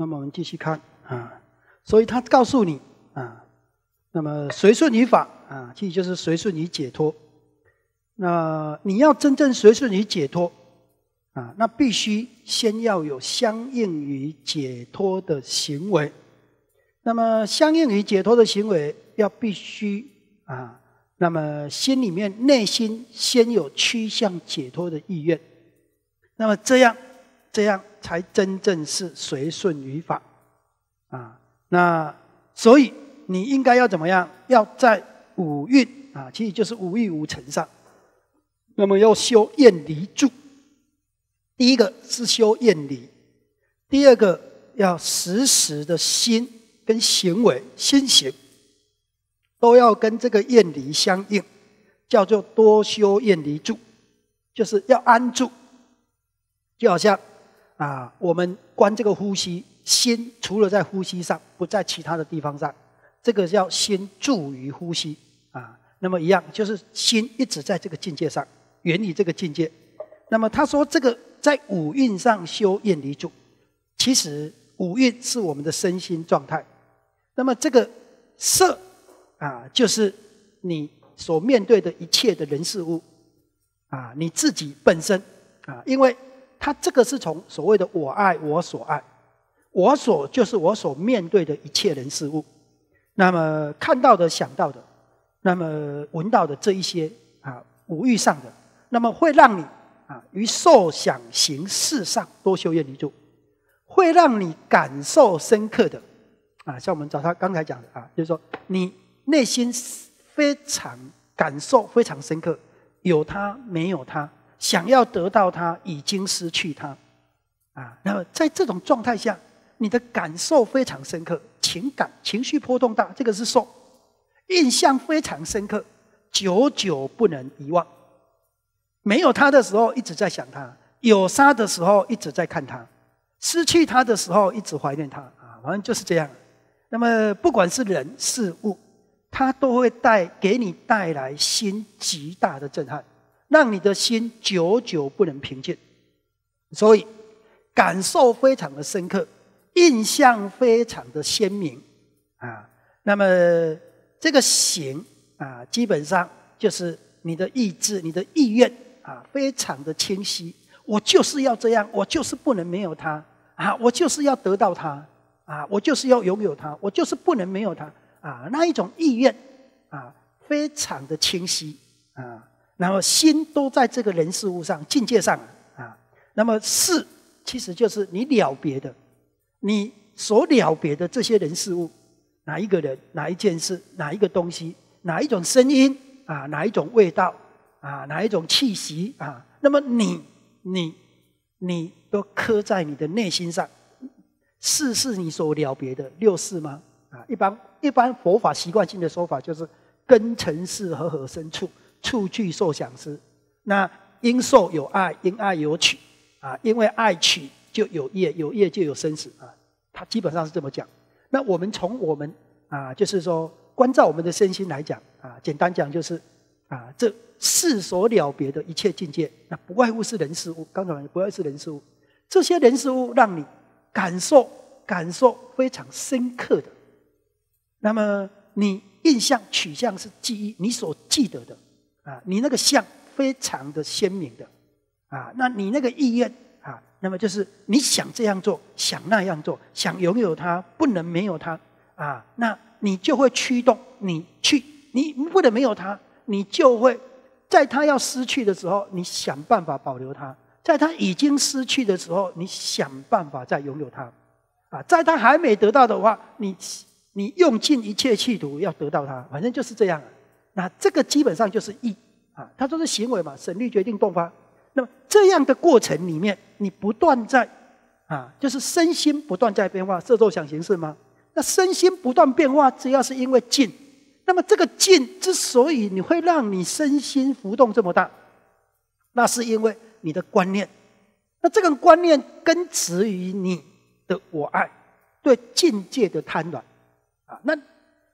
那么我们继续看啊，所以他告诉你啊，那么随顺于法啊，其实就是随顺于解脱。那你要真正随顺于解脱啊，那必须先要有相应于解脱的行为。那么相应于解脱的行为，要必须啊，那么心里面内心先有趋向解脱的意愿。那么这样。这样才真正是随顺于法啊！那所以你应该要怎么样？要在五蕴啊，其实就是五欲无尘上，那么要修厌离住。第一个是修厌离，第二个要时时的心跟行为、心行都要跟这个厌离相应，叫做多修厌离住，就是要安住，就好像。啊，我们观这个呼吸，心除了在呼吸上，不在其他的地方上，这个叫先注于呼吸啊。那么一样，就是心一直在这个境界上，远离这个境界。那么他说这个在五蕴上修远离住，其实五蕴是我们的身心状态。那么这个色啊，就是你所面对的一切的人事物啊，你自己本身啊，因为。他这个是从所谓的“我爱我所爱”，我所就是我所面对的一切人事物，那么看到的、想到的，那么闻到的这一些啊，五欲上的，那么会让你啊，于受想行识上多修业力住，会让你感受深刻的啊，像我们早上刚才讲的啊，就是说你内心非常感受非常深刻，有他没有他。想要得到他，已经失去他，啊，那么在这种状态下，你的感受非常深刻，情感情绪波动大，这个是受印象非常深刻，久久不能遗忘。没有他的时候一直在想他，有他的时候一直在看他，失去他的时候一直怀念他，啊，反正就是这样。那么不管是人事物，它都会带给你带来心极大的震撼。让你的心久久不能平静，所以感受非常的深刻，印象非常的鲜明啊。那么这个行啊，基本上就是你的意志、你的意愿啊，非常的清晰。我就是要这样，我就是不能没有它啊，我就是要得到它啊，我就是要拥有它，我就是不能没有它啊。那一种意愿啊，非常的清晰啊。然后心都在这个人事物上，境界上啊。那么事其实就是你了别的，你所了别的这些人事物，哪一个人，哪一件事，哪一个东西，哪一种声音啊，哪一种味道啊，哪一种气息啊。那么你你你都刻在你的内心上，事是你所了别的六事吗？啊，一般一般佛法习惯性的说法就是根尘世合合身处。触具受想思，那因受有爱，因爱有取，啊，因为爱取就有业，有业就有生死啊。他基本上是这么讲。那我们从我们啊，就是说关照我们的身心来讲啊，简单讲就是啊，这世所了别的一切境界，那不外乎是人事物。刚才不外乎是人事物，这些人事物让你感受感受非常深刻的，那么你印象取向是记忆你所记得的。啊，你那个像非常的鲜明的，啊，那你那个意愿啊，那么就是你想这样做，想那样做，想拥有它，不能没有它，啊，那你就会驱动你去，你为了没有它，你就会在它要失去的时候，你想办法保留它；在它已经失去的时候，你想办法再拥有它；啊，在它还没得到的话，你你用尽一切企图要得到它，反正就是这样。那这个基本上就是意啊，他说是行为嘛，省力决定动发。那么这样的过程里面，你不断在啊，就是身心不断在变化，色受想行识吗？那身心不断变化，只要是因为静，那么这个静之所以你会让你身心浮动这么大，那是因为你的观念。那这个观念根植于你的我爱对境界的贪婪啊，那。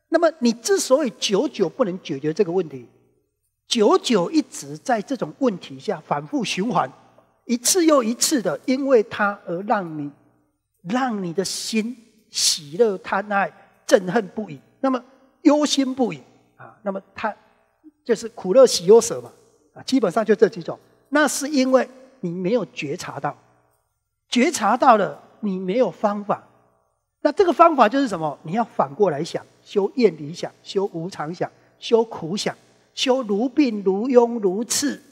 那么你之所以久久不能解决这个问题，久久一直在这种问题下反复循环，一次又一次的，因为他而让你让你的心喜乐贪爱、憎恨不已，那么忧心不已啊。那么他就是苦乐喜忧舍嘛啊，基本上就这几种。那是因为你没有觉察到，觉察到了你没有方法。那这个方法就是什么？你要反过来想。修厌离想，修无常想，修苦想，修如病如痈如刺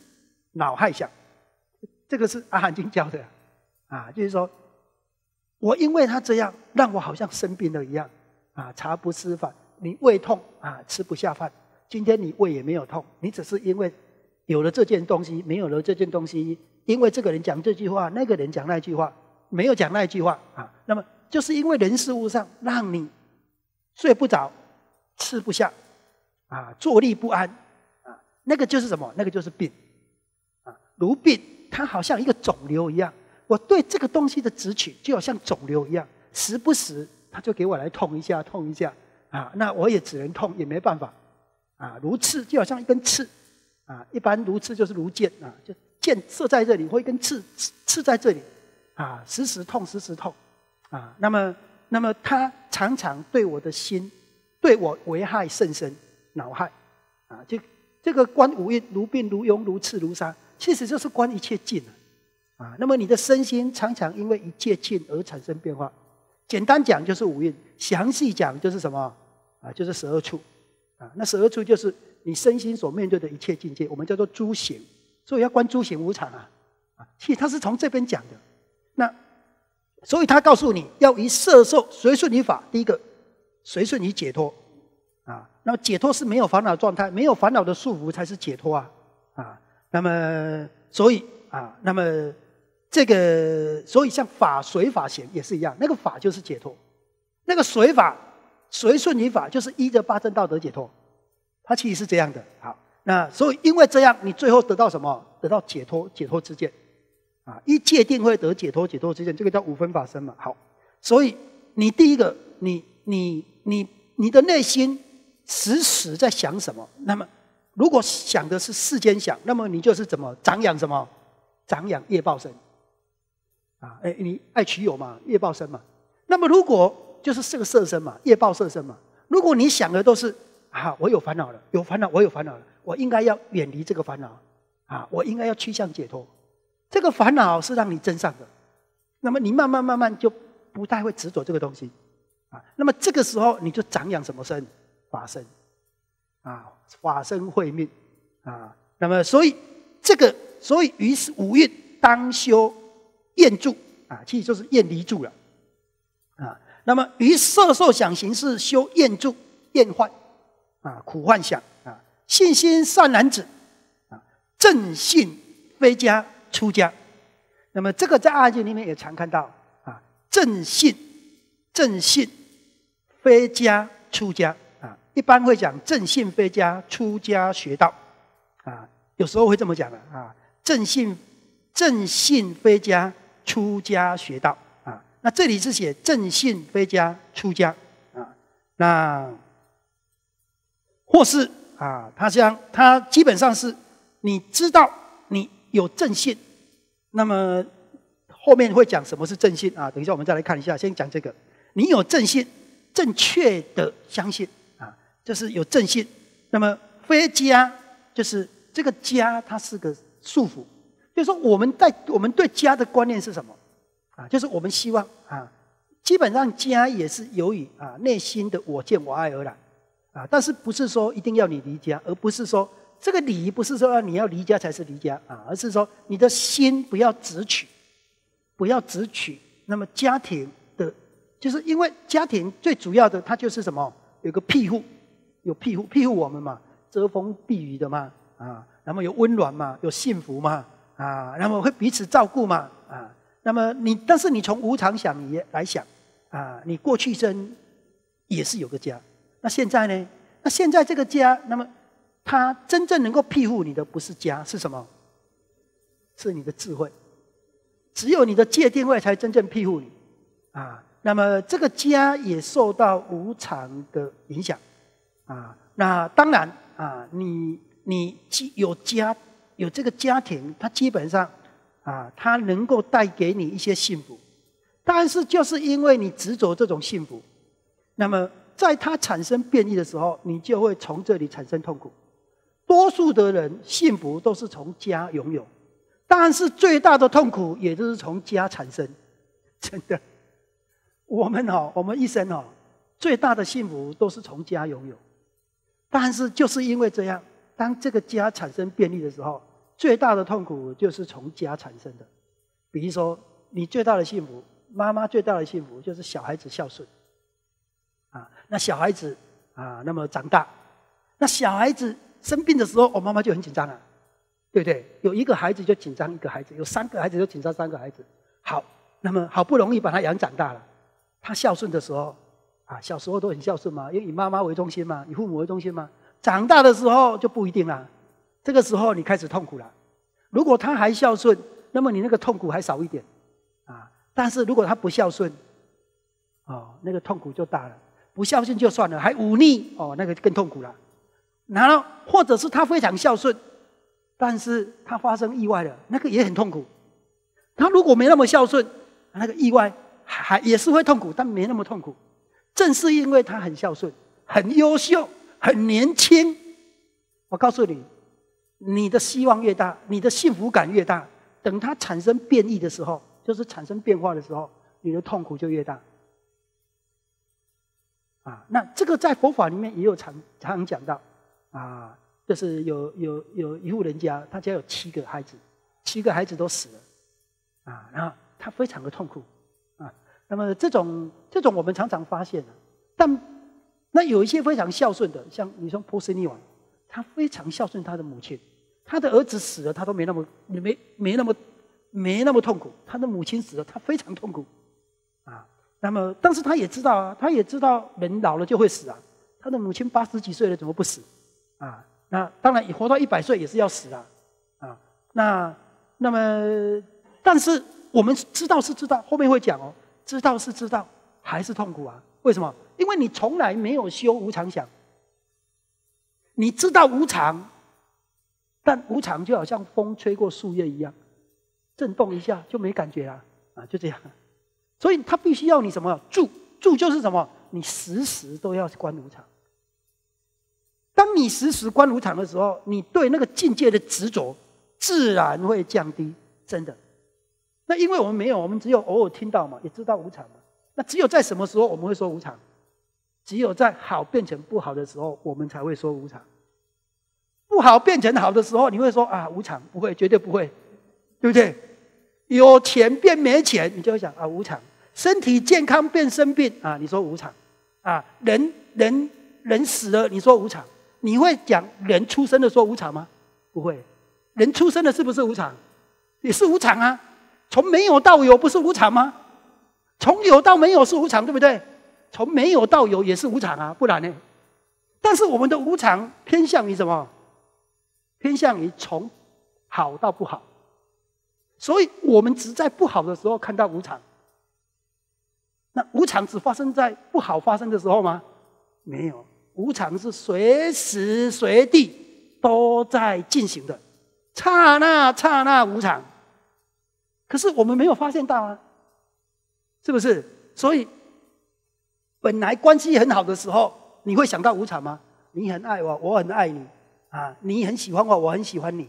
恼害想，这个是阿含经教的，啊，就是说，我因为他这样，让我好像生病了一样，啊，茶不思饭，你胃痛啊，吃不下饭。今天你胃也没有痛，你只是因为有了这件东西，没有了这件东西，因为这个人讲这句话，那个人讲那句话，没有讲那句话啊，那么就是因为人事物上让你。睡不着，吃不下，啊，坐立不安，啊，那个就是什么？那个就是病，啊，如病，它好像一个肿瘤一样。我对这个东西的直取，就好像肿瘤一样，时不时它就给我来痛一下，痛一下，啊，那我也只能痛，也没办法，啊，如刺，就好像一根刺，啊，一般如刺就是如箭，啊，就箭射在这里，或一根刺刺刺在这里，啊，时时痛，时时痛，啊，那么。那么他常常对我的心，对我危害甚深，恼害，啊，就这个观五蕴如病如痈如刺如杀，其实就是观一切尽啊。啊，那么你的身心常常因为一切尽而产生变化。简单讲就是五蕴，详细讲就是什么啊？就是十二处啊。那十二处就是你身心所面对的一切境界，我们叫做诸行，所以要观诸行无常啊。啊，其实他是从这边讲的。那。所以他告诉你要以色受随顺于法，第一个随顺于解脱啊。那么解脱是没有烦恼状态，没有烦恼的束缚才是解脱啊啊。那么所以啊，那么这个所以像法随法行也是一样，那个法就是解脱，那个随法随顺于法就是依着八正道德解脱，它其实是这样的。好，那所以因为这样，你最后得到什么？得到解脱，解脱之见。啊！一界定会得解脱，解脱之见，这个叫五分法身嘛。好，所以你第一个，你你你你的内心时时在想什么？那么如果想的是世间想，那么你就是怎么长养什么？长养业报身。啊，哎，你爱取有嘛？业报身嘛。那么如果就是这个色身嘛，业报色身嘛。如果你想的都是啊，我有烦恼了，有烦恼，我有烦恼了，我应该要远离这个烦恼啊，我应该要趋向解脱。这个烦恼是让你增上的，那么你慢慢慢慢就不太会执着这个东西，啊，那么这个时候你就长养什么身，法身，啊，法身慧命，啊，那么所以这个，所以于是五蕴当修厌住，啊，其实就是厌离住了，啊，那么于色受想行识修厌住厌坏，啊，苦幻想，啊，信心善男子，啊，正信非家。出家，那么这个在二件里面也常看到啊，正信正信非家出家啊，一般会讲正信非家出家学道啊，有时候会这么讲的啊，正信正信非家出家学道啊，那这里是写正信非家出家啊，那或是啊，他将他基本上是你知道你有正信。那么后面会讲什么是正信啊？等一下我们再来看一下，先讲这个。你有正信，正确的相信啊，就是有正信。那么非家，就是这个家它是个束缚。就说我们在我们对家的观念是什么啊？就是我们希望啊，基本上家也是由于啊内心的我见我爱而来啊，但是不是说一定要你离家，而不是说。这个礼不是说啊，你要离家才是离家啊，而是说你的心不要只取，不要只取。那么家庭的，就是因为家庭最主要的，它就是什么？有个庇护，有庇护，庇护我们嘛，遮风避雨的嘛，啊，那么有温暖嘛，有幸福嘛，啊，那么会彼此照顾嘛，啊，那么你，但是你从无常想也来想啊，你过去生也是有个家，那现在呢？那现在这个家，那么。他真正能够庇护你的不是家，是什么？是你的智慧。只有你的界定位才真正庇护你啊。那么这个家也受到无常的影响啊。那当然啊，你你有家有这个家庭，它基本上啊，它能够带给你一些幸福。但是就是因为你执着这种幸福，那么在它产生变异的时候，你就会从这里产生痛苦。多数的人幸福都是从家拥有，但是最大的痛苦也就是从家产生，真的，我们哦，我们一生哦，最大的幸福都是从家拥有，但是就是因为这样，当这个家产生便利的时候，最大的痛苦就是从家产生的。比如说，你最大的幸福，妈妈最大的幸福就是小孩子孝顺，啊，那小孩子啊，那么长大，那小孩子。生病的时候，我妈妈就很紧张了，对不对？有一个孩子就紧张一个孩子，有三个孩子就紧张三个孩子。好，那么好不容易把他养长大了，他孝顺的时候，啊，小时候都很孝顺嘛，因为以妈妈为中心嘛，以父母为中心嘛。长大的时候就不一定了，这个时候你开始痛苦了。如果他还孝顺，那么你那个痛苦还少一点，啊，但是如果他不孝顺，哦，那个痛苦就大了。不孝顺就算了，还忤逆哦，那个更痛苦了。然后，或者是他非常孝顺，但是他发生意外了，那个也很痛苦。他如果没那么孝顺，那个意外还也是会痛苦，但没那么痛苦。正是因为他很孝顺、很优秀、很年轻，我告诉你，你的希望越大，你的幸福感越大。等他产生变异的时候，就是产生变化的时候，你的痛苦就越大。啊，那这个在佛法里面也有常常讲到。啊，就是有有有一户人家，他家有七个孩子，七个孩子都死了，啊，然后他非常的痛苦，啊，那么这种这种我们常常发现啊，但那有一些非常孝顺的，像你说波斯尼王，他非常孝顺他的母亲，他的儿子死了他都没那么没没那么没那么痛苦，他的母亲死了他非常痛苦，啊，那么但是他也知道啊，他也知道人老了就会死啊，他的母亲八十几岁了怎么不死？啊，那当然，活到一百岁也是要死的，啊，那那么，但是我们知道是知道，后面会讲哦，知道是知道，还是痛苦啊？为什么？因为你从来没有修无常想，你知道无常，但无常就好像风吹过树叶一样，震动一下就没感觉了，啊，就这样，所以他必须要你什么住住就是什么，你时时都要观无常。当你时时观无常的时候，你对那个境界的执着自然会降低，真的。那因为我们没有，我们只有偶尔听到嘛，也知道无常嘛。那只有在什么时候我们会说无常？只有在好变成不好的时候，我们才会说无常。不好变成好的时候，你会说啊无常？不会，绝对不会，对不对？有钱变没钱，你就会想啊无常。身体健康变生病啊，你说无常啊？人人人死了，你说无常？你会讲人出生的候无常吗？不会，人出生的是不是无常？也是无常啊！从没有到有不是无常吗？从有到没有是无常，对不对？从没有到有也是无常啊，不然呢？但是我们的无常偏向于什么？偏向于从好到不好，所以我们只在不好的时候看到无常。那无常只发生在不好发生的时候吗？没有。无常是随时随地都在进行的，刹那刹那无常。可是我们没有发现到啊，是不是？所以，本来关系很好的时候，你会想到无常吗？你很爱我，我很爱你，啊，你很喜欢我，我很喜欢你，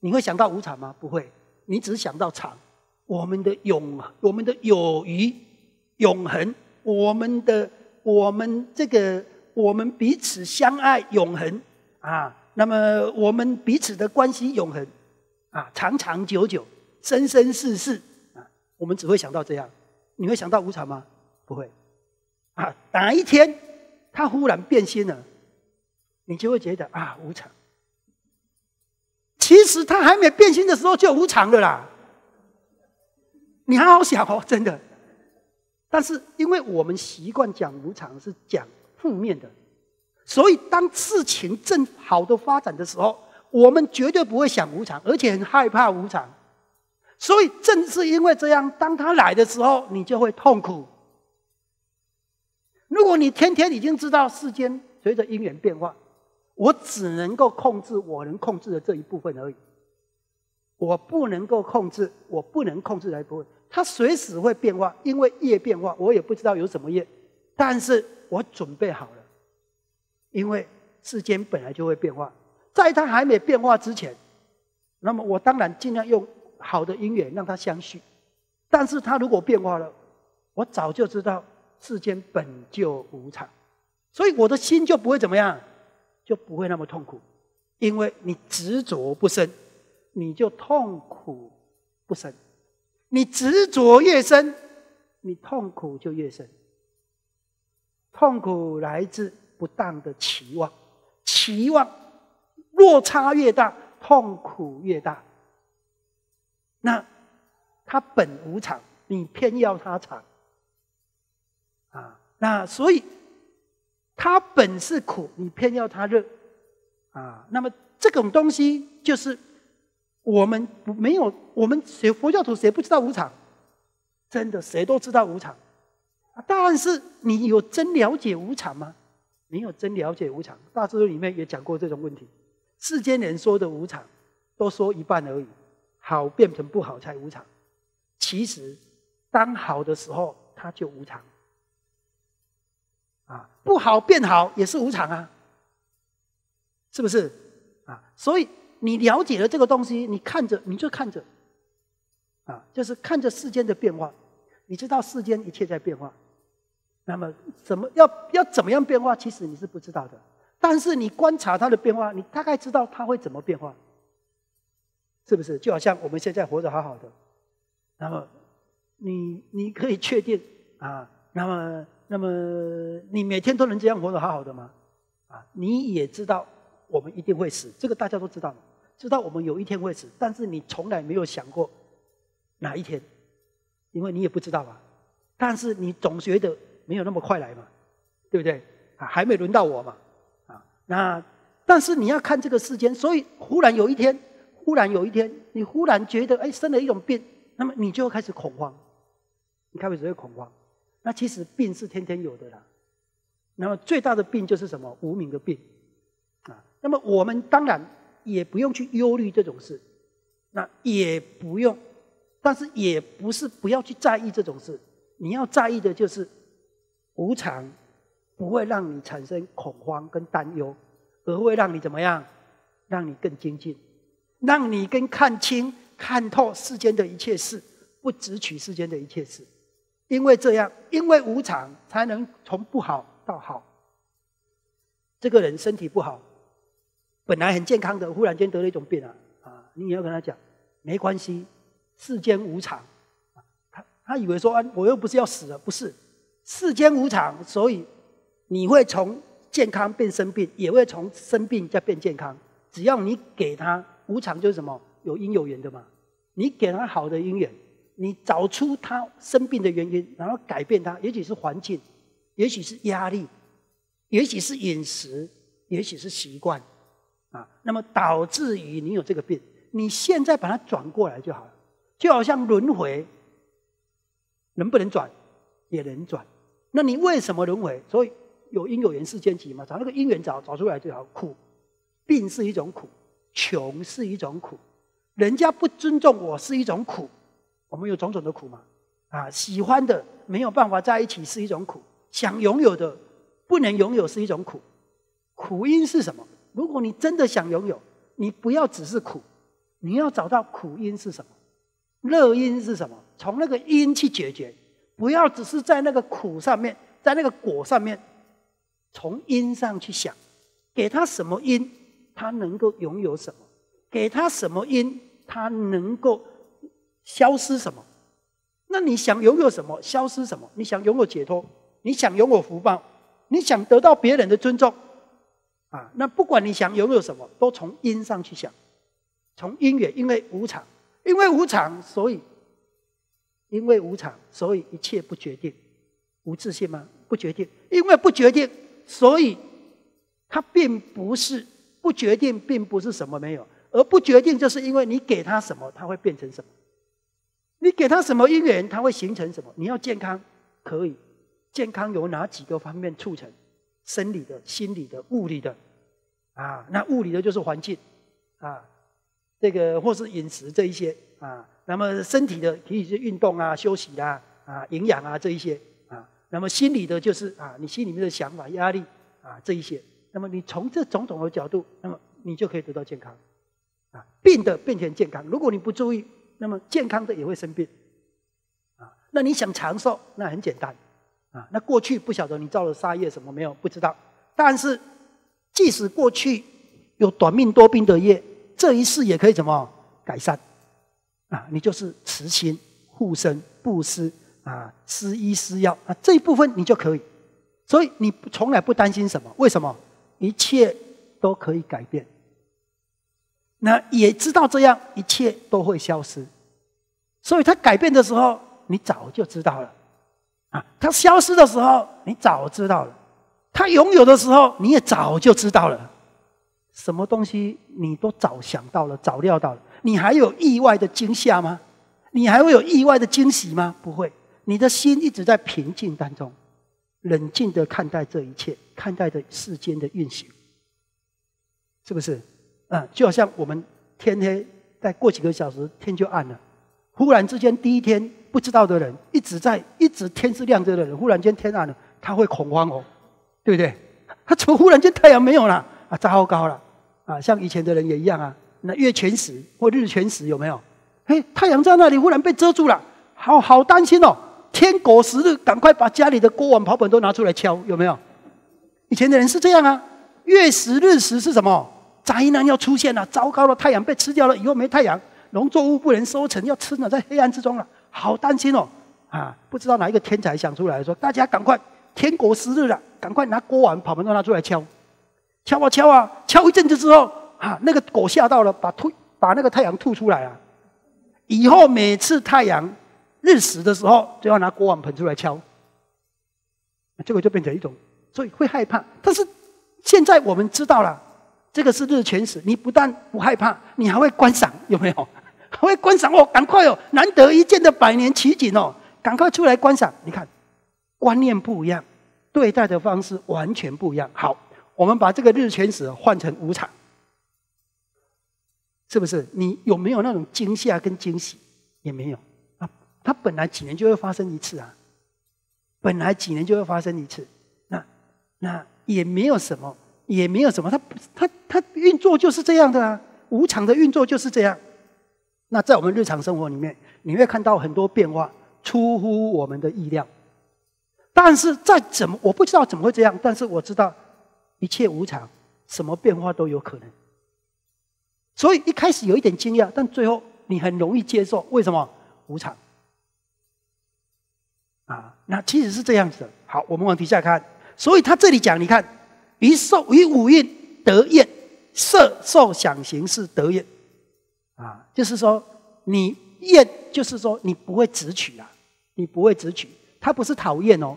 你会想到无常吗？不会，你只想到常。我们的永，我们的友谊永恒，我们的我们这个。我们彼此相爱永恒啊，那么我们彼此的关系永恒啊，长长久久，生生世世啊，我们只会想到这样，你会想到无常吗？不会啊，哪一天他忽然变心了，你就会觉得啊，无常。其实他还没变心的时候就无常的啦，你好好想哦，真的。但是因为我们习惯讲无常是讲。负面的，所以当事情正好的发展的时候，我们绝对不会想无常，而且很害怕无常。所以正是因为这样，当它来的时候，你就会痛苦。如果你天天已经知道世间随着因缘变化，我只能够控制我能控制的这一部分而已，我不能够控制，我不能控制那一部分，它随时会变化，因为业变化，我也不知道有什么业，但是。我准备好了，因为世间本来就会变化，在它还没变化之前，那么我当然尽量用好的姻缘让它相续，但是它如果变化了，我早就知道世间本就无常，所以我的心就不会怎么样，就不会那么痛苦，因为你执着不深，你就痛苦不深，你执着越深，你痛苦就越深。痛苦来自不当的期望，期望落差越大，痛苦越大。那他本无常，你偏要他常啊？那所以他本是苦，你偏要他乐啊？那么这种东西就是我们不没有，我们学佛教徒谁不知道无常？真的，谁都知道无常。但是你有真了解无常吗？没有真了解无常。《大智慧里面也讲过这种问题。世间人说的无常，都说一半而已。好变成不好才无常，其实当好的时候它就无常啊。不好变好也是无常啊，是不是？啊，所以你了解了这个东西，你看着你就看着啊，就是看着世间的变化，你知道世间一切在变化。那么怎么要要怎么样变化？其实你是不知道的，但是你观察它的变化，你大概知道它会怎么变化，是不是？就好像我们现在活着好好的，那么你你可以确定啊？那么那么你每天都能这样活得好好的吗？啊，你也知道我们一定会死，这个大家都知道，知道我们有一天会死，但是你从来没有想过哪一天，因为你也不知道啊。但是你总觉得。没有那么快来嘛，对不对？啊，还没轮到我嘛，啊？那但是你要看这个世间，所以忽然有一天，忽然有一天，你忽然觉得哎生了一种病，那么你就开始恐慌。你开始只会恐慌，那其实病是天天有的啦。那么最大的病就是什么无名的病，啊？那么我们当然也不用去忧虑这种事，那也不用，但是也不是不要去在意这种事。你要在意的就是。无常不会让你产生恐慌跟担忧，而会让你怎么样？让你更精进，让你更看清、看透世间的一切事，不执取世间的一切事。因为这样，因为无常才能从不好到好。这个人身体不好，本来很健康的，忽然间得了一种病啊啊！你也要跟他讲，没关系，世间无常。他他以为说啊，我又不是要死了，不是。世间无常，所以你会从健康变生病，也会从生病再变健康。只要你给他无常就是什么有因有缘的嘛。你给他好的因缘，你找出他生病的原因，然后改变他。也许是环境，也许是压力，也许是饮食，也许是习惯啊。那么导致于你有这个病，你现在把它转过来就好了。就好像轮回，能不能转，也能转。那你为什么轮回？所以有因有缘世间集嘛，找那个因缘找找出来最好。苦，病是一种苦，穷是一种苦，人家不尊重我是一种苦，我们有种种的苦嘛。啊，喜欢的没有办法在一起是一种苦，想拥有的不能拥有是一种苦。苦因是什么？如果你真的想拥有，你不要只是苦，你要找到苦因是什么，乐因是什么，从那个因去解决。不要只是在那个苦上面，在那个果上面，从因上去想，给他什么因，他能够拥有什么；给他什么因，他能够消失什么。那你想拥有什么，消失什么？你想拥有解脱，你想拥有福报，你想得到别人的尊重，啊！那不管你想拥有什么，都从因上去想，从因缘，因为无常，因为无常，所以。因为无常，所以一切不决定。无自信吗？不决定。因为不决定，所以他并不是不决定，并不是什么没有，而不决定，就是因为你给他什么，他会变成什么。你给他什么因缘，他会形成什么？你要健康，可以。健康有哪几个方面促成？生理的、心理的、物理的。啊，那物理的就是环境，啊，这个或是饮食这一些。啊，那么身体的可以是运动啊、休息啦、啊营养啊这一些啊，那么心理的就是啊你心里面的想法、压力啊这一些，那么你从这种种的角度，那么你就可以得到健康，啊，病的变成健康。如果你不注意，那么健康的也会生病，啊，那你想长寿，那很简单，啊，那过去不晓得你造了杀业什么没有不知道，但是即使过去有短命多病的业，这一世也可以怎么改善？啊，你就是慈心、护身、布施啊，施医施药啊，这一部分你就可以。所以你从来不担心什么，为什么？一切都可以改变。那也知道这样，一切都会消失。所以他改变的时候，你早就知道了。啊，他消失的时候，你早知道了。他拥有的时候，你也早就知道了。什么东西你都早想到了，早料到了。你还有意外的惊吓吗？你还会有意外的惊喜吗？不会，你的心一直在平静当中，冷静的看待这一切，看待这世间的运行，是不是？啊，就好像我们天黑再过几个小时天就暗了，忽然之间第一天不知道的人一直在一直天是亮着的人，忽然间天暗了，他会恐慌哦，对不对？他怎么忽然间太阳没有了？啊，糟糕了！啊，像以前的人也一样啊。那月全食或日全食有没有？嘿，太阳在那里忽然被遮住了，好好担心哦！天狗食日，赶快把家里的锅碗瓢盆都拿出来敲，有没有？以前的人是这样啊。月食、日食是什么？灾难要出现了，糟糕了，太阳被吃掉了，以后没太阳，农作物不能收成，要吃了，在黑暗之中了，好担心哦！啊，不知道哪一个天才想出来说，大家赶快天狗食日了，赶快拿锅碗瓢盆都拿出来敲，敲啊敲啊，敲一阵子之后。啊，那个狗吓到了，把吐把那个太阳吐出来了。以后每次太阳日食的时候，就要拿锅碗盆出来敲。结果就变成一种，所以会害怕。但是现在我们知道了，这个是日全食，你不但不害怕，你还会观赏，有没有？还会观赏哦，赶快哦，难得一见的百年奇景哦，赶快出来观赏。你看，观念不一样，对待的方式完全不一样。好，我们把这个日全食换成五彩。是不是你有没有那种惊吓跟惊喜也没有啊？它本来几年就会发生一次啊，本来几年就会发生一次，那那也没有什么，也没有什么，它它它运作就是这样的啊，无常的运作就是这样。那在我们日常生活里面，你会看到很多变化出乎我们的意料，但是在怎么我不知道怎么会这样，但是我知道一切无常，什么变化都有可能。所以一开始有一点惊讶，但最后你很容易接受。为什么无常啊？那其实是这样子。好，我们往底下看。所以他这里讲，你看，于受于五蕴得厌，色受想行识得厌啊，就是说你厌，就是说你不会执取啊，你不会执取。他不是讨厌哦，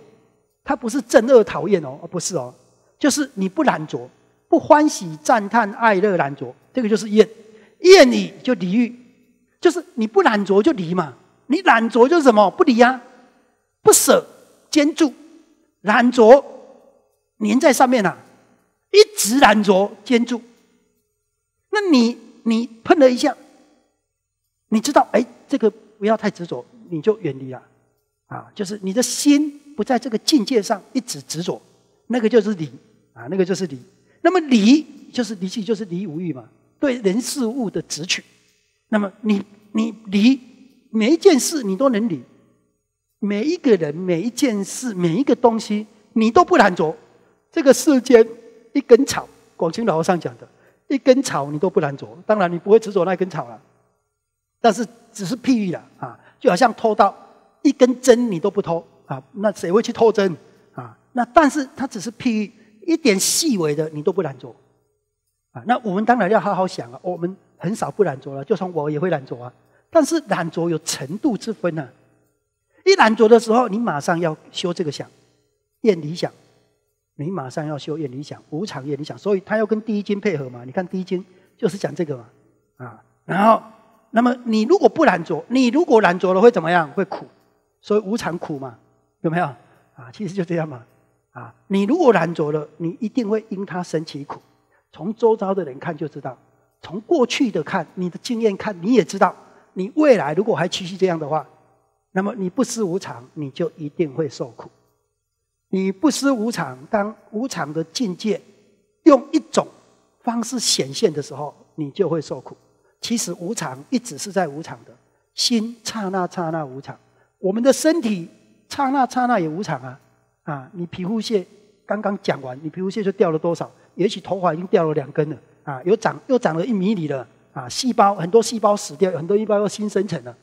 他不是憎恶讨厌哦，不是哦，就是你不染着。不欢喜、赞叹、爱乐、懒着，这个就是厌。厌你就离欲，就是你不懒着就离嘛。你懒着就是什么不离啊，不舍、坚住、懒着、黏在上面啊，一直懒着坚住。那你你碰了一下，你知道哎，这个不要太执着，你就远离了啊。就是你的心不在这个境界上一直执着，那个就是离啊，那个就是离。那么离就是离弃，就是离无欲嘛。对人事物的直取，那么你你离每一件事你都能离，每一个人每一件事每一个东西你都不难着。这个世间一根草，广清老和尚讲的，一根草你都不难着。当然你不会只着那根草了，但是只是譬喻了啊。就好像偷到一根针你都不偷啊，那谁会去偷针啊？那但是它只是譬喻。一点细微的你都不懒做，啊，那我们当然要好好想啊，我们很少不懒做了，就算我也会懒做啊。但是懒做有程度之分呢。一懒做的时候，你马上要修这个想，厌理想，你马上要修厌理想、无常厌理想，所以他要跟第一经配合嘛。你看第一经就是讲这个嘛，啊，然后那么你如果不懒做，你如果懒做了会怎么样？会苦，所以无常苦嘛，有没有？啊，其实就这样嘛。啊，你如果染着了，你一定会因他生起苦。从周遭的人看就知道，从过去的看，你的经验看，你也知道，你未来如果还继续这样的话，那么你不思无常，你就一定会受苦。你不思无常，当无常的境界用一种方式显现的时候，你就会受苦。其实无常一直是在无常的心，刹那刹那无常。我们的身体刹那刹那也无常啊。啊，你皮肤屑刚刚讲完，你皮肤屑就掉了多少？也许头发已经掉了两根了。啊，又长又长了一米里了。啊，细胞很多细胞死掉，很多细胞又新生成了。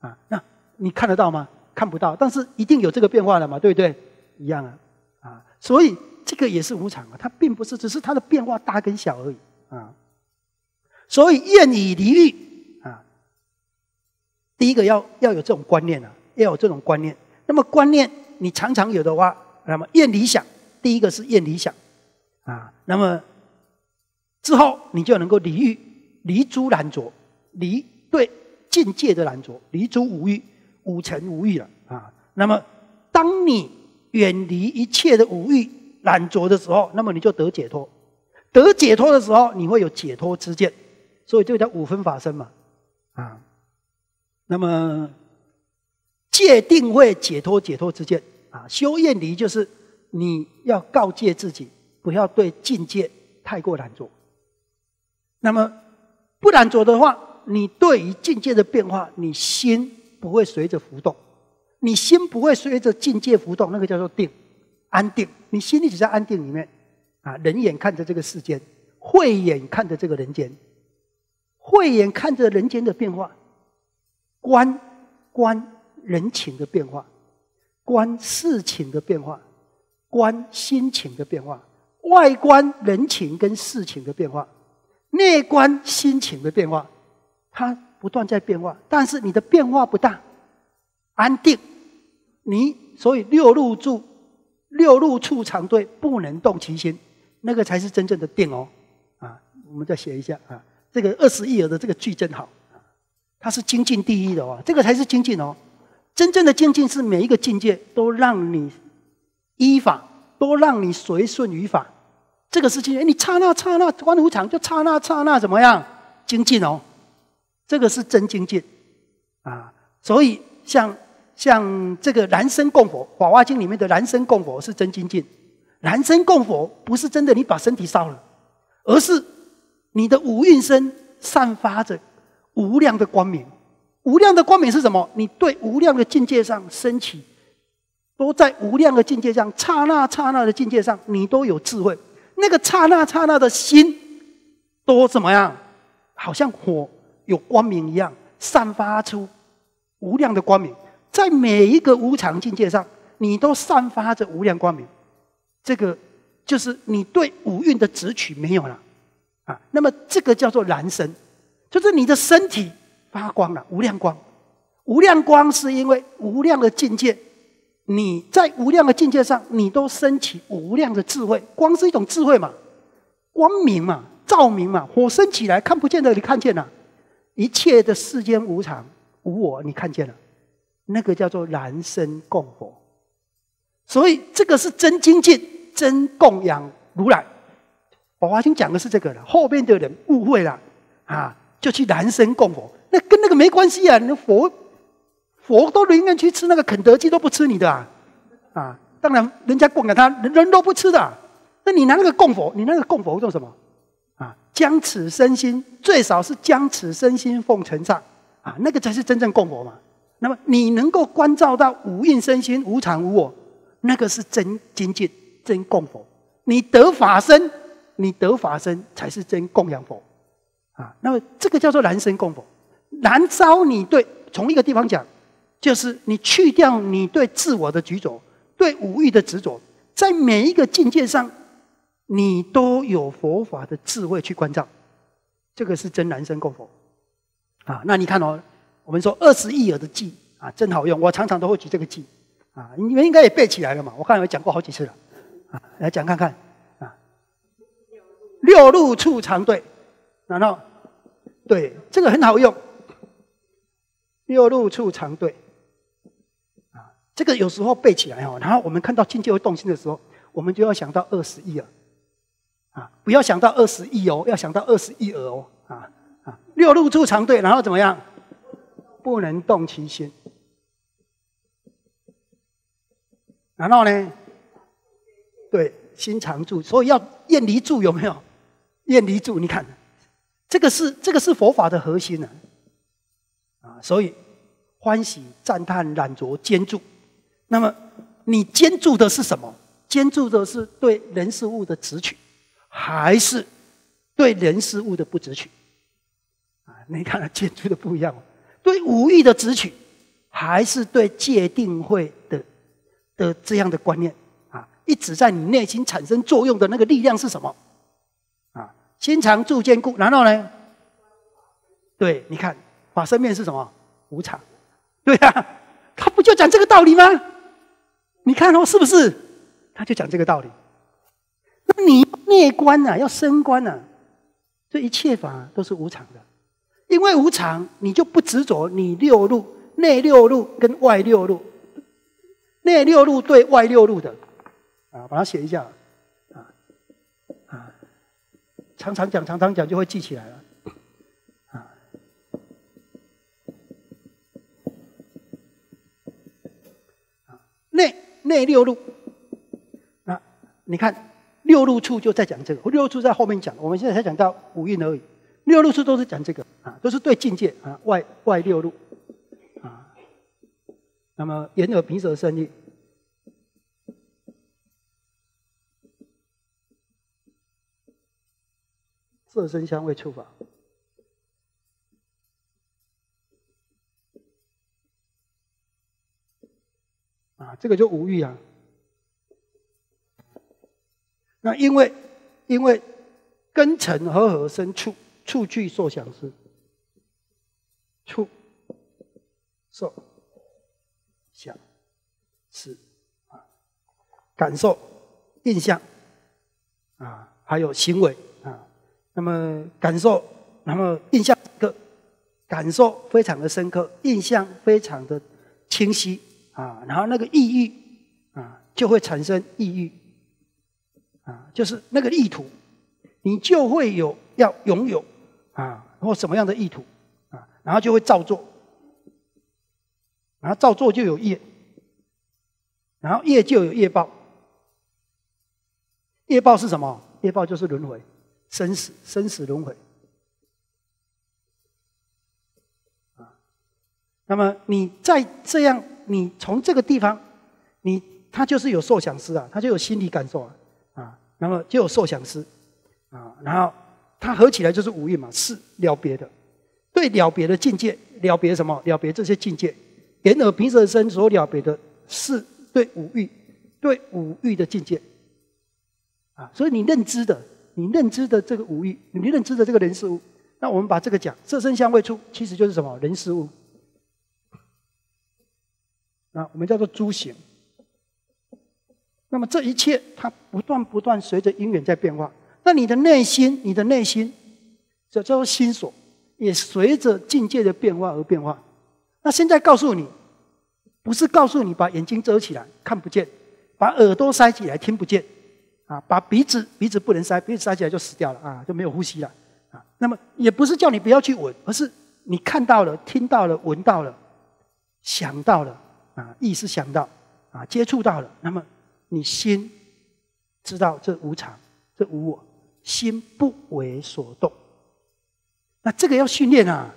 啊，那你看得到吗？看不到，但是一定有这个变化的嘛，对不对？一样啊。啊，所以这个也是无常啊，它并不是，只是它的变化大跟小而已。啊，所以愿以离欲啊。第一个要要有这种观念啊，要有这种观念。那么观念你常常有的话。那么厌理想，第一个是厌理想，啊，那么之后你就能够离欲、离诸难着，离对境界的难着，离诸无欲、五尘无欲了，啊，那么当你远离一切的无欲懒着的时候，那么你就得解脱，得解脱的时候，你会有解脱之见，所以这叫五分法身嘛，啊，那么界定会解脱，解脱之见。修业离就是你要告诫自己，不要对境界太过懒惰。那么，不懒惰的话，你对于境界的变化，你心不会随着浮动，你心不会随着境界浮动，那个叫做定，安定。你心里只在安定里面，啊，人眼看着这个世间，慧眼看着这个人间，慧眼看着人间的变化，观观人情的变化。观事情的变化，观心情的变化，外观人情跟事情的变化，内观心情的变化，它不断在变化，但是你的变化不大，安定，你所以六路住六路处长队不能动其心，那个才是真正的定哦，啊，我们再写一下啊，这个二十一耳的这个句真好，它是精进第一的哦，这个才是精进哦。真正的精进是每一个境界都让你依法，都让你随顺于法，这个事情，界，你刹那刹那观无常，就刹那刹那怎么样精进哦，这个是真精进啊。所以像像这个燃身供佛，《法华经》里面的燃身供佛是真精进，燃身供佛不是真的你把身体烧了，而是你的五蕴身散发着无量的光明。无量的光明是什么？你对无量的境界上升起，都在无量的境界上，刹那刹那的境界上，你都有智慧。那个刹那刹那的心，都怎么样？好像火有光明一样，散发出无量的光明。在每一个无常境界上，你都散发着无量光明。这个就是你对五蕴的执取没有了啊。那么这个叫做燃身，就是你的身体。发光了，无量光，无量光是因为无量的境界。你在无量的境界上，你都升起无量的智慧。光是一种智慧嘛，光明嘛，照明嘛。火升起来看不见的，你看见了。一切的世间无常、无我，你看见了。那个叫做燃身供佛。所以这个是真精进、真供养如来。宝华经讲的是这个了，后边的人误会了啊，就去燃身供佛。那跟那个没关系啊！那佛，佛都宁愿去吃那个肯德基，都不吃你的啊！啊，当然人家供养他，人人都不吃的。那你拿那个供佛，你那个供佛做什么？啊，将此身心，最少是将此身心奉承上啊，那个才是真正供佛嘛。那么你能够关照到五蕴身心无常无我，那个是真精进，真供佛。你得法身，你得法身才是真供养佛啊。那么这个叫做男生供佛。燃烧你对从一个地方讲，就是你去掉你对自我的执着，对五欲的执着，在每一个境界上，你都有佛法的智慧去关照，这个是真男生共佛，啊，那你看哦，我们说二十亿耳的记啊，真好用，我常常都会举这个记啊，你们应该也背起来了嘛，我看有讲过好几次了，啊，来讲看看啊，六路处长对，然后对这个很好用。六路处常对，啊，这个有时候背起来哦。然后我们看到境界会动心的时候，我们就要想到二十一耳，啊，不要想到二十一哦，要想到二十一额哦，啊啊，六路处常对，然后怎么样？不能动其心。然后呢，对，心常住，所以要厌离住，有没有？厌离住，你看，这个是这个是佛法的核心啊。所以，欢喜赞叹染着兼著，那么你兼著的是什么？兼著的是对人事物的执取，还是对人事物的不执取？啊，你看兼著的不一样对武艺的执取，还是对界定会的的这样的观念啊，一直在你内心产生作用的那个力量是什么？啊，心常住坚固，然后呢？对，你看。法身面是什么？无常，对呀，他不就讲这个道理吗？你看哦，是不是？他就讲这个道理。那你灭观呐，要升观呐，这一切法都是无常的，因为无常，你就不执着你六路内六路跟外六路，内六路对外六路的，啊，把它写一下，啊啊，常常讲，常常讲，就会记起来了。内六路，那你看六路处就在讲这个，六处在后面讲，我们现在才讲到五蕴而已。六路处都是讲这个啊，都是对境界啊，外外六路啊。那么眼耳鼻舌身意，色身香味触法。这个就无欲啊。那因为，因为根尘和合生触，触聚受想思，触受想思啊，感受印象啊，还有行为啊。那么感受，那么印象，个感受非常的深刻，印象非常的清晰。啊，然后那个意欲，啊，就会产生意欲，啊，就是那个意图，你就会有要拥有，啊，或什么样的意图，啊，然后就会造作，然后造作就有业，然后业就有业报，业报是什么？业报就是轮回，生死，生死轮回。那么你再这样，你从这个地方，你他就是有受想思啊，他就有心理感受啊，啊，那么就有受想思啊，然后他合起来就是五蕴嘛，是了别的，对了别的境界，了别什么？了别这些境界，眼耳鼻舌身所了别的是对五欲，对五欲的境界，啊，所以你认知的，你认知的这个五欲，你认知的这个人事物，那我们把这个讲，色身香味触，其实就是什么人事物。啊，我们叫做诸行。那么这一切它不断不断随着因缘在变化。那你的内心，你的内心叫叫做心所，也随着境界的变化而变化。那现在告诉你，不是告诉你把眼睛遮起来看不见，把耳朵塞起来听不见，啊，把鼻子鼻子不能塞，鼻子塞起来就死掉了啊，就没有呼吸了啊。那么也不是叫你不要去闻，而是你看到了，听到了，闻到了，想到了。啊，意识想到，啊，接触到了，那么你心知道这无常，这无我，心不为所动，那这个要训练啊，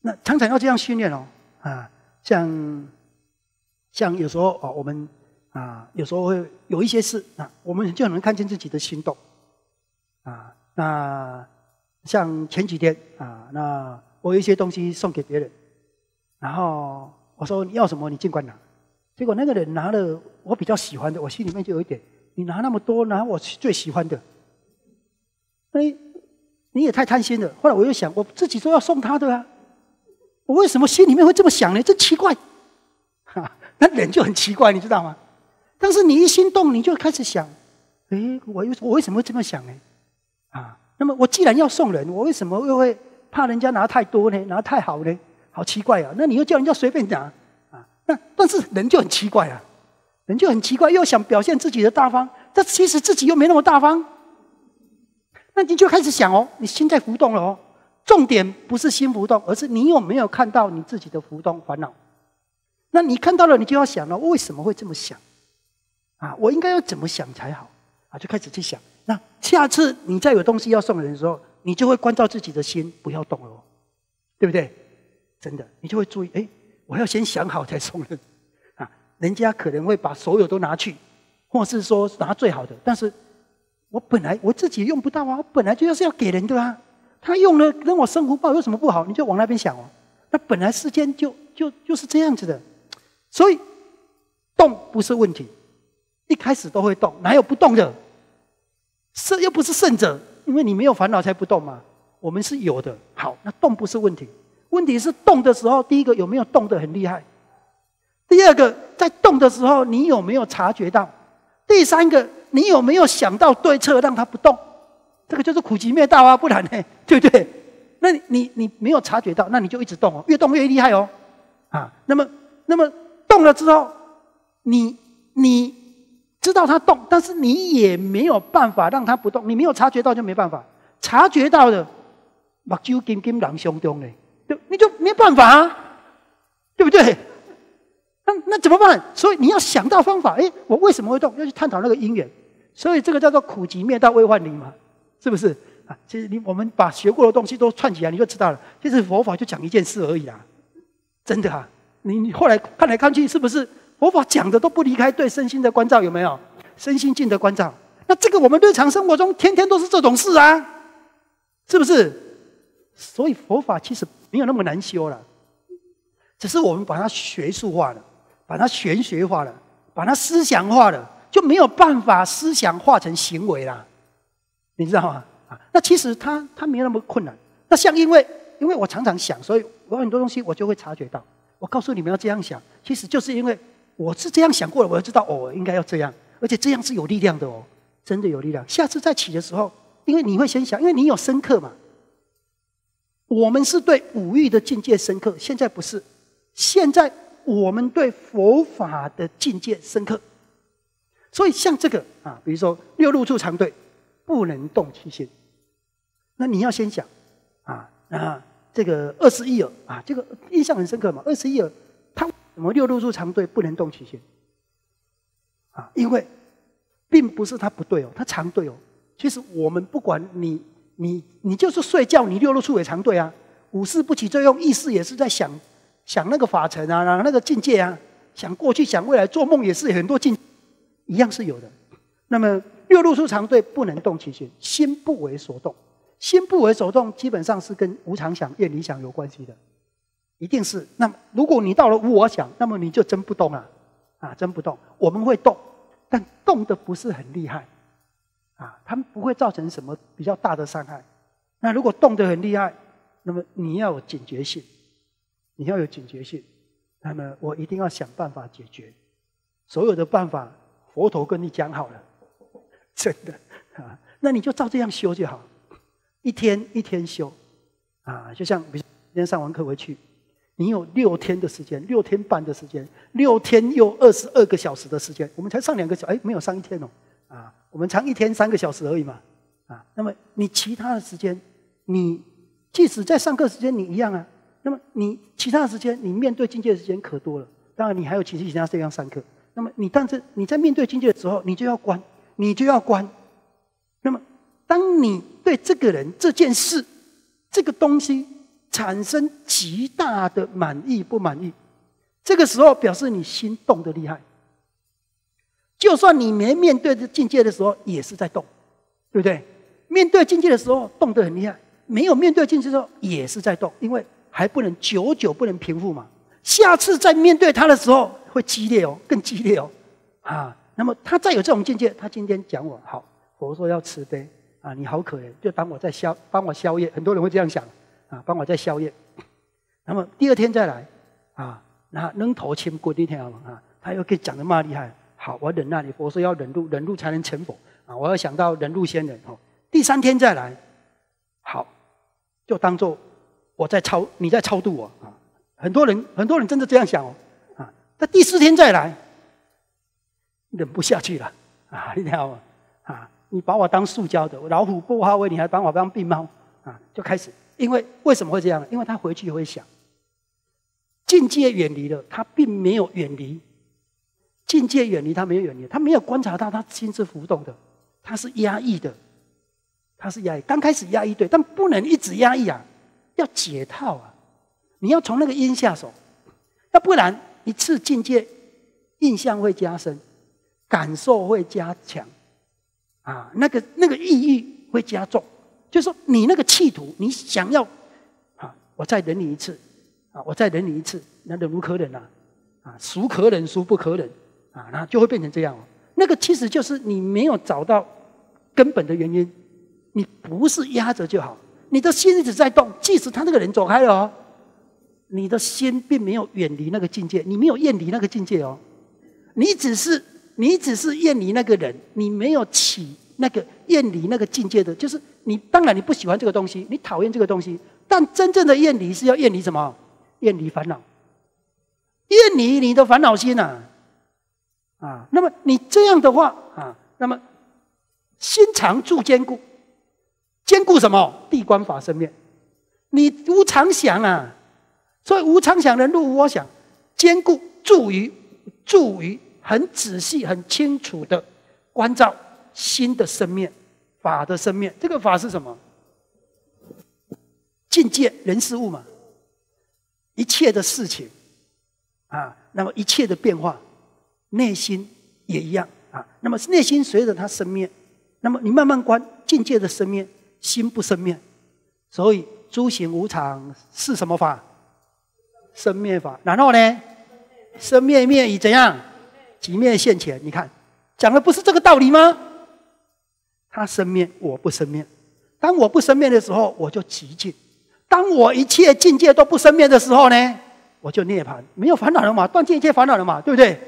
那常常要这样训练哦，啊，像像有时候啊，我们啊，有时候会有一些事啊，我们就能看见自己的心动，啊，那像前几天啊，那我有一些东西送给别人，然后。我说你要什么，你尽管拿。结果那个人拿了我比较喜欢的，我心里面就有一点：你拿那么多，拿我最喜欢的，哎，你也太贪心了。后来我又想，我自己都要送他的啊，我为什么心里面会这么想呢？真奇怪，哈，那人就很奇怪，你知道吗？但是你一心动，你就开始想：哎，我又我为什么会这么想呢？啊，那么我既然要送人，我为什么又会怕人家拿太多呢？拿太好呢？好奇怪啊！那你又叫人家随便讲啊？那但是人就很奇怪啊，人就很奇怪，又想表现自己的大方，但其实自己又没那么大方。那你就开始想哦，你心在浮动了哦。重点不是心浮动，而是你有没有看到你自己的浮动烦恼。那你看到了，你就要想了，为什么会这么想？啊，我应该要怎么想才好？啊，就开始去想。那下次你再有东西要送人的时候，你就会关照自己的心不要动了，哦，对不对？真的，你就会注意，哎，我要先想好再送人，啊，人家可能会把所有都拿去，或是说拿最好的，但是，我本来我自己用不到啊，我本来就要是要给人的啊，他用了，跟我生福报有什么不好？你就往那边想哦，那本来世间就就就是这样子的，所以动不是问题，一开始都会动，哪有不动的？是，又不是胜者，因为你没有烦恼才不动嘛，我们是有的，好，那动不是问题。问题是动的时候，第一个有没有动得很厉害？第二个在动的时候，你有没有察觉到？第三个，你有没有想到对策让他不动？这个就是苦集灭道啊，不然呢，对不对？那你你没有察觉到，那你就一直动哦，越动越厉害哦，啊，那么那么动了之后，你你知道他动，但是你也没有办法让他不动，你没有察觉到就没办法。察觉到的，目睭金金狼相中嘞。你就没办法，啊，对不对？那那怎么办？所以你要想到方法。哎，我为什么会动？要去探讨那个因缘。所以这个叫做苦集灭道未幻离嘛，是不是？啊，其实你我们把学过的东西都串起来，你就知道了。其实佛法就讲一件事而已啊，真的啊。你你后来看来看去，是不是佛法讲的都不离开对身心的关照？有没有身心境的关照？那这个我们日常生活中天天都是这种事啊，是不是？所以佛法其实没有那么难修了，只是我们把它学术化了，把它玄学化了，把它思想化了，就没有办法思想化成行为啦，你知道吗？啊，那其实它它没有那么困难。那像因为因为我常常想，所以我很多东西我就会察觉到。我告诉你们要这样想，其实就是因为我是这样想过了，我就知道我应该要这样，而且这样是有力量的哦，真的有力量。下次再起的时候，因为你会先想，因为你有深刻嘛。我们是对五欲的境界深刻，现在不是。现在我们对佛法的境界深刻，所以像这个啊，比如说六路处常队，不能动其心。那你要先想啊，啊，这个二十一耳啊，这个印象很深刻嘛。二十一耳，他我们六路处常队不能动其心啊，因为并不是他不对哦，他常对哦。其实我们不管你。你你就是睡觉，你六路出也常对啊，五事不起作用，意识也是在想，想那个法尘啊，那个境界啊，想过去想未来，做梦也是很多境，一样是有的。那么六路出长队不能动其心，心不为所动，心不为所动，基本上是跟无常想、愿理想有关系的，一定是。那如果你到了无我想，那么你就真不动了，啊，真不动。我们会动，但动的不是很厉害。啊，他们不会造成什么比较大的伤害。那如果动得很厉害，那么你要有警觉性，你要有警觉性。那么我一定要想办法解决。所有的办法，佛陀跟你讲好了，真的啊，那你就照这样修就好。一天一天修啊，就像比如今天上完课回去，你有六天的时间，六天半的时间，六天又二十二个小时的时间。我们才上两个小时，哎，没有上一天哦。啊，我们长一天三个小时而已嘛，啊，那么你其他的时间，你即使在上课时间你一样啊，那么你其他的时间你面对境界的时间可多了，当然你还有其他其他地要上课，那么你但是你在面对境界的时候，你就要关，你就要关，那么当你对这个人、这件事、这个东西产生极大的满意不满意，这个时候表示你心动的厉害。就算你没面对境界的时候，也是在动，对不对？面对境界的时候动得很厉害，没有面对境界的时候也是在动，因为还不能久久不能平复嘛。下次再面对他的时候会激烈哦，更激烈哦，啊！那么他再有这种境界，他今天讲我好，佛说要慈悲啊，你好可怜，就帮我在消帮我消业，很多人会这样想啊，帮我在消业。那么第二天再来啊，那扔头清滚一天好吗？啊，他又可以讲的骂厉害。好，我忍耐你。佛说要忍住，忍住才能成佛啊！我要想到忍住先忍哦，第三天再来，好，就当做我在超，你在超度我啊！很多人，很多人真的这样想哦啊！那第四天再来，忍不下去了啊！你知道吗？啊，你把我当塑胶的老虎不发威，你还把我当病猫啊？就开始，因为为什么会这样？因为他回去会想，境界远离了，他并没有远离。境界远离他没有远离，他没有观察到他心是浮动的，他是压抑的，他是压抑。刚开始压抑对，但不能一直压抑啊，要解套啊，你要从那个因下手，要不然一次境界印象会加深，感受会加强，啊，那个那个抑郁会加重。就说你那个企图，你想要啊，我再忍你一次啊，我再忍你一次，那忍无可忍了啊，孰可忍孰不可忍？啊，那就会变成这样哦。那个其实就是你没有找到根本的原因，你不是压着就好。你的心一直在动，即使他那个人走开了，哦，你的心并没有远离那个境界，你没有厌离那个境界哦。你只是，你只是厌离那个人，你没有起那个厌离那个境界的。就是你当然你不喜欢这个东西，你讨厌这个东西。但真正的厌离是要厌离什么？厌离烦恼，厌离你的烦恼心呐。啊，那么你这样的话啊，那么心常住坚固，坚固什么？地观法身面，你无常想啊。所以无常想人入无我想坚固，助于助于很仔细、很清楚的关照心的身面、法的身面。这个法是什么？境界、人事物嘛，一切的事情啊，那么一切的变化。内心也一样啊。那么内心随着他生灭，那么你慢慢观境界的生灭，心不生灭。所以诸行无常是什么法？生灭法。然后呢，生灭灭以怎样？即灭现前。你看，讲的不是这个道理吗？他生灭，我不生灭。当我不生灭的时候，我就极静。当我一切境界都不生灭的时候呢，我就涅槃，没有烦恼了嘛，断尽一切烦恼了嘛，对不对？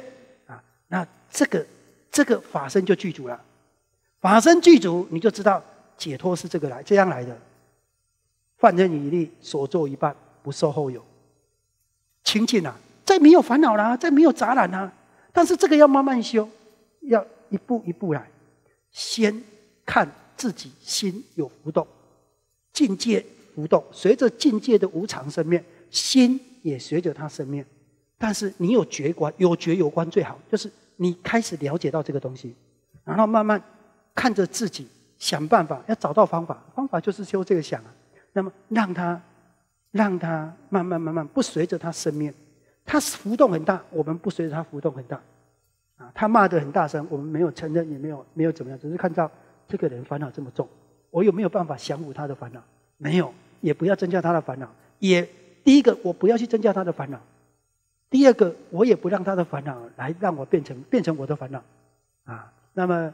这个这个法身就具足了，法身具足，你就知道解脱是这个来这样来的。凡人一力所做一半，不受后有。清净啊，再没有烦恼啦，再没有杂染啦。但是这个要慢慢修，要一步一步来。先看自己心有浮动，境界浮动，随着境界的无常生灭，心也随着它生灭。但是你有觉观，有觉有观最好，就是。你开始了解到这个东西，然后慢慢看着自己，想办法要找到方法。方法就是修这个想啊，那么让它让它慢慢慢慢不随着它生灭，它浮动很大，我们不随着它浮动很大啊。他骂得很大声，我们没有承认，也没有没有怎么样，只是看到这个人烦恼这么重，我有没有办法降服他的烦恼？没有，也不要增加他的烦恼。也第一个，我不要去增加他的烦恼。第二个，我也不让他的烦恼来让我变成变成我的烦恼，啊，那么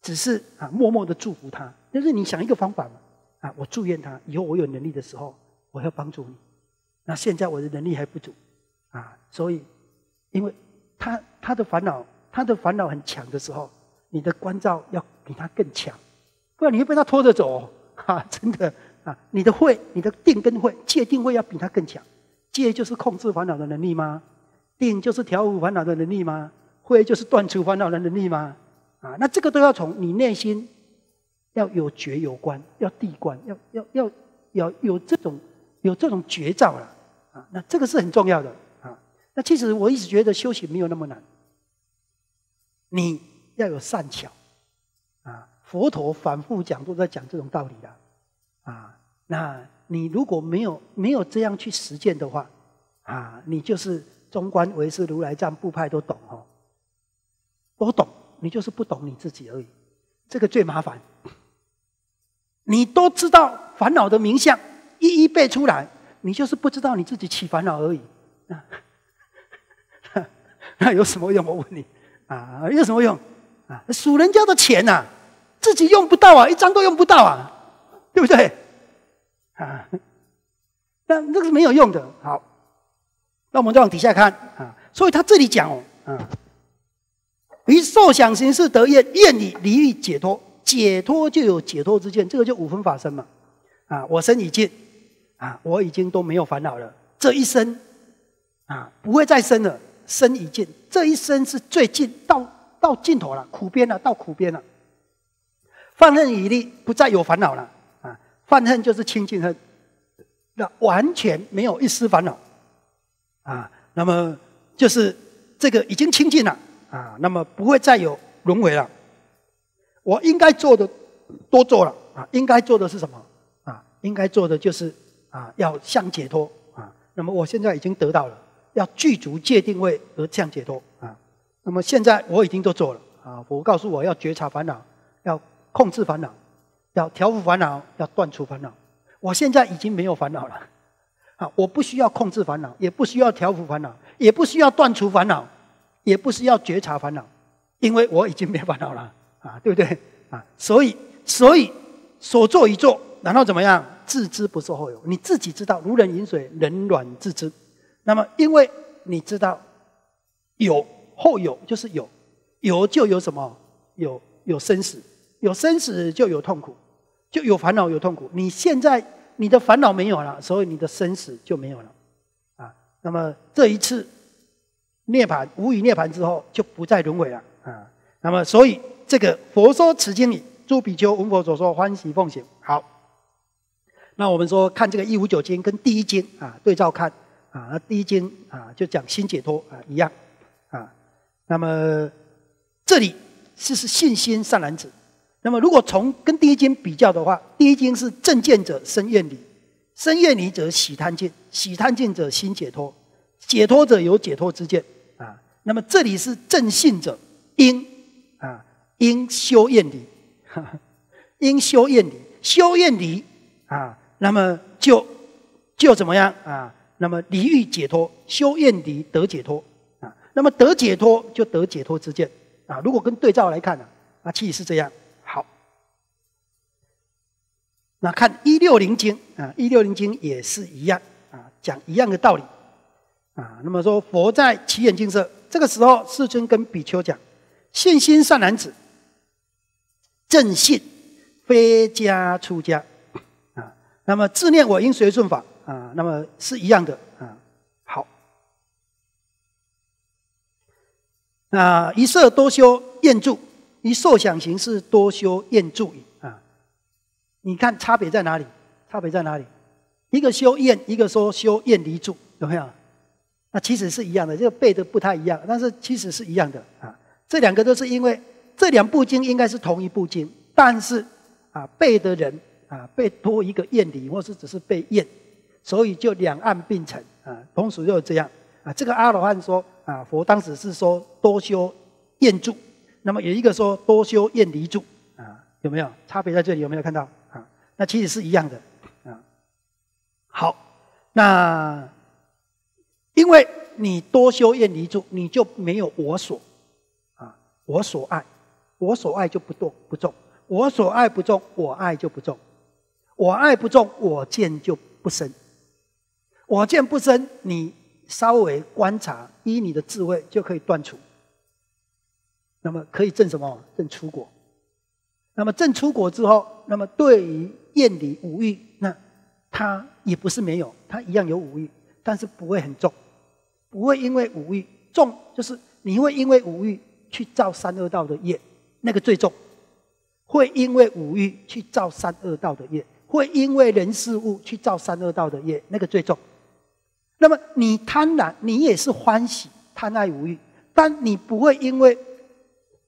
只是啊，默默的祝福他。但是你想一个方法嘛，啊，我祝愿他以后我有能力的时候，我要帮助你。那现在我的能力还不足，啊，所以，因为他他的烦恼他的烦恼很强的时候，你的关照要比他更强，不然你会被他拖着走，哈，真的啊，你的会你的定根会界定会要比他更强。戒就是控制烦恼的能力吗？定就是调伏烦恼的能力吗？慧就是断除烦恼的能力吗？啊，那这个都要从你内心要有觉、有关、要地观、要要要要有这种有这种觉照了啊！那这个是很重要的啊！那其实我一直觉得修行没有那么难，你要有善巧啊！佛陀反复讲都在讲这种道理的啊！那。你如果没有没有这样去实践的话，啊，你就是中观、为师、如来藏、部派都懂哦，都懂，你就是不懂你自己而已，这个最麻烦。你都知道烦恼的名相，一一背出来，你就是不知道你自己起烦恼而已啊。那有什么用？我问你啊，有什么用啊？数人家的钱呐，自己用不到啊，一张都用不到啊，对不对？啊，那那个是没有用的。好，那我们再往底下看啊。所以他这里讲哦，啊，于受想行识得厌，厌已离欲解脱，解脱就有解脱之见。这个就五分法身嘛。啊，我身已尽，啊，我已经都没有烦恼了。这一生，啊，不会再生了。身已尽，这一生是最近到到尽头了，苦边了，到苦边了。放任已离，不再有烦恼了。犯恨就是清净恨，那完全没有一丝烦恼啊。那么就是这个已经清净了啊，那么不会再有轮回了。我应该做的都做了啊，应该做的是什么啊？应该做的就是啊，要向解脱啊。那么我现在已经得到了，要具足界定位而向解脱啊。那么现在我已经都做了啊。佛告诉我要觉察烦恼，要控制烦恼。要调伏烦恼，要断除烦恼。我现在已经没有烦恼了，啊，我不需要控制烦恼，也不需要调伏烦恼，也不需要断除烦恼，也不需要觉察烦恼，因为我已经没烦恼了，啊，对不对？啊，所以，所以所做已做，然后怎么样？自知不受后有。你自己知道，如人饮水，冷暖自知。那么，因为你知道有后有，就是有有就有什么？有有生死。有生死就有痛苦，就有烦恼，有痛苦。你现在你的烦恼没有了，所以你的生死就没有了，啊。那么这一次涅槃，无以涅槃之后，就不再轮回了，啊。那么所以这个佛说此经里诸比丘闻佛所说欢喜奉行。好，那我们说看这个一五九经跟第一经啊对照看啊，第一经啊就讲心解脱啊一样啊。那么这里是是信心善男子。那么，如果从跟第一经比较的话，第一经是正见者生厌离，生厌离者喜贪见，喜贪见者心解脱，解脱者有解脱之见啊。那么这里是正信者因啊因修厌离，因修厌离修厌离啊，那么就就怎么样啊？那么离欲解脱，修厌离得解脱啊。那么得解脱就得解脱之见啊。如果跟对照来看呢，啊，其实是这样。那看《一六零经》啊，《一六零经》也是一样啊，讲一样的道理啊。那么说，佛在起眼净色，这个时候世尊跟比丘讲：“信心善男子，正信非家出家啊。”那么自念我应随顺法啊，那么是一样的啊。好，那一色多修厌住，一受想行是多修厌住矣。你看差别在哪里？差别在哪里？一个修厌，一个说修厌离住，有没有？那其实是一样的，就背的不太一样，但是其实是一样的啊。这两个都是因为这两部经应该是同一部经，但是啊，背的人啊，背多一个厌离，或是只是背厌，所以就两岸并成啊，同时就这样啊。这个阿罗汉说啊，佛当时是说多修厌住，那么有一个说多修厌离住啊，有没有差别在这里？有没有看到？那其实是一样的，啊，好，那因为你多修厌离住，你就没有我所，啊，我所爱，我所爱就不动不重，我所爱不重，我爱就不重，我爱不重，我见就不生，我见不生，你稍微观察，依你的智慧就可以断除，那么可以证什么？证出果。那么，正出国之后，那么对于艳丽、五欲，那他也不是没有，他一样有五欲，但是不会很重，不会因为五欲重，就是你会因为五欲去造三恶道的业，那个最重；会因为五欲去造三恶道的业，会因为人事物去造三恶道的业，那个最重。那么你贪婪，你也是欢喜贪爱五欲，但你不会因为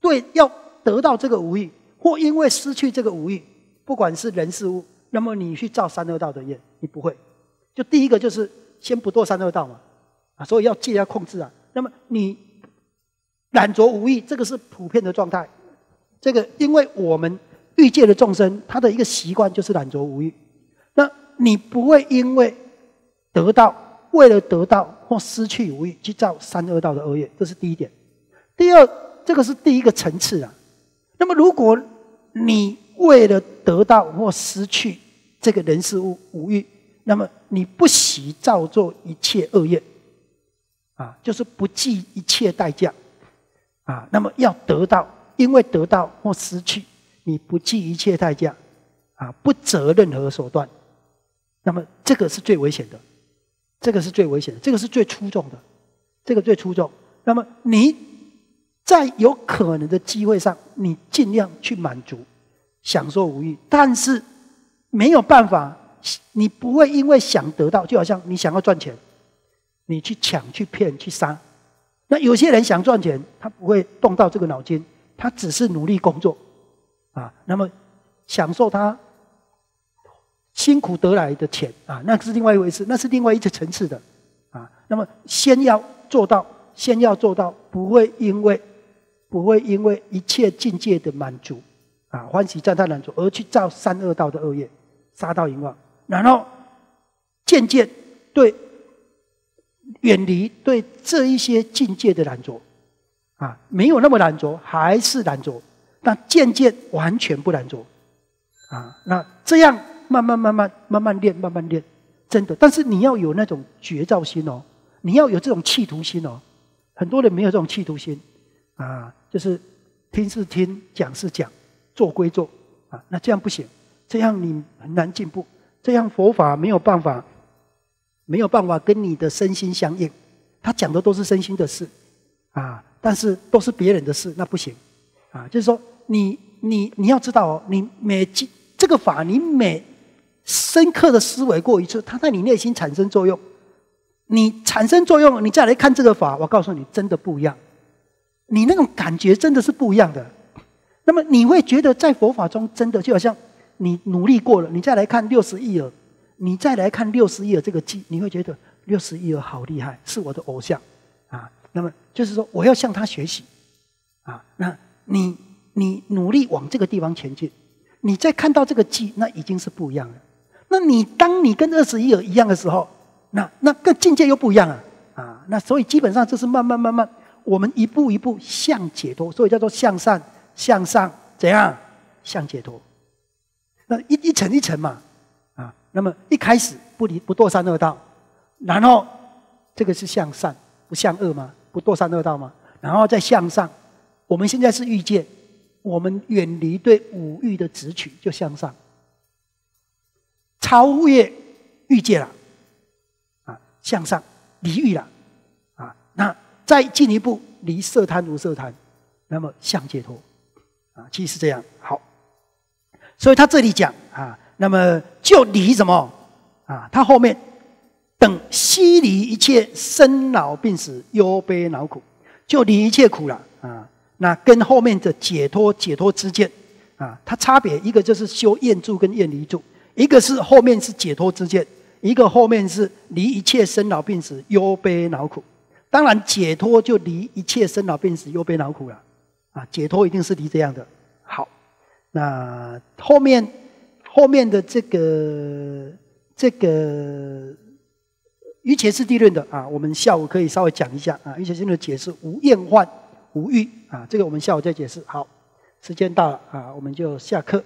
对要得到这个五欲。或因为失去这个无欲，不管是人事物，那么你去造三恶道的业，你不会。就第一个就是先不堕三恶道嘛，啊，所以要戒要控制啊。那么你懒惰无欲，这个是普遍的状态。这个因为我们欲界的众生，他的一个习惯就是懒惰无欲。那你不会因为得到，为了得到或失去无欲，去造三恶道的恶业，这是第一点。第二，这个是第一个层次啊。那么，如果你为了得到或失去这个人事物无欲，那么你不惜造作一切恶业，啊，就是不计一切代价，啊，那么要得到，因为得到或失去，你不计一切代价，啊，不择任何手段，那么这个是最危险的，这个是最危险的，这个是最出众的，这个最出众。那么你。在有可能的机会上，你尽量去满足、享受无欲。但是没有办法，你不会因为想得到，就好像你想要赚钱，你去抢、去骗、去杀。那有些人想赚钱，他不会动到这个脑筋，他只是努力工作啊。那么享受他辛苦得来的钱啊，那是另外一回事，那是另外一个层次的啊。那么先要做到，先要做到，不会因为。不会因为一切境界的满足，啊欢喜赞叹满足，而去造三恶道的恶业，杀盗淫妄。然后渐渐对远离对这一些境界的满足，啊没有那么难足，还是难足，那渐渐完全不难足，啊那这样慢慢慢慢慢慢练，慢慢练，真的。但是你要有那种绝造心哦，你要有这种企图心哦。很多人没有这种企图心。啊，就是听是听，讲是讲，做归做，啊，那这样不行，这样你很难进步，这样佛法没有办法，没有办法跟你的身心相应，他讲的都是身心的事，啊，但是都是别人的事，那不行，啊，就是说你你你要知道哦，你每这个法你每深刻的思维过一次，它在你内心产生作用，你产生作用，你再来看这个法，我告诉你，真的不一样。你那种感觉真的是不一样的，那么你会觉得在佛法中真的就好像你努力过了，你再来看六十亿尔，你再来看六十亿尔这个记，你会觉得六十亿尔好厉害，是我的偶像，啊，那么就是说我要向他学习，啊，那你你努力往这个地方前进，你再看到这个记，那已经是不一样了。那你当你跟二十一尔一样的时候，那那个境界又不一样了，啊，那所以基本上就是慢慢慢慢。我们一步一步向解脱，所以叫做向善、向上，怎样向解脱？那一一层一层嘛，啊，那么一开始不离不堕三恶道，然后这个是向善，不向恶嘛，不堕三恶道嘛，然后再向上。我们现在是欲界，我们远离对五欲的执取，就向上，超越欲界了，啊，向上离欲了。再进一步离色贪无色贪，那么相解脱，啊，其实是这样。好，所以他这里讲啊，那么就离什么啊？他后面等悉离一切生老病死忧悲恼苦，就离一切苦了啊。那跟后面的解脱解脱之见啊，它差别一个就是修厌住跟厌离住，一个是后面是解脱之见，一个后面是离一切生老病死忧悲恼苦。当然，解脱就离一切生老病死、忧悲恼苦了。啊，解脱一定是离这样的。好，那后面后面的这个这个瑜伽师地论的啊，我们下午可以稍微讲一下啊。瑜伽师地论的解释无厌患、无欲啊，这个我们下午再解释。好，时间到了啊，我们就下课。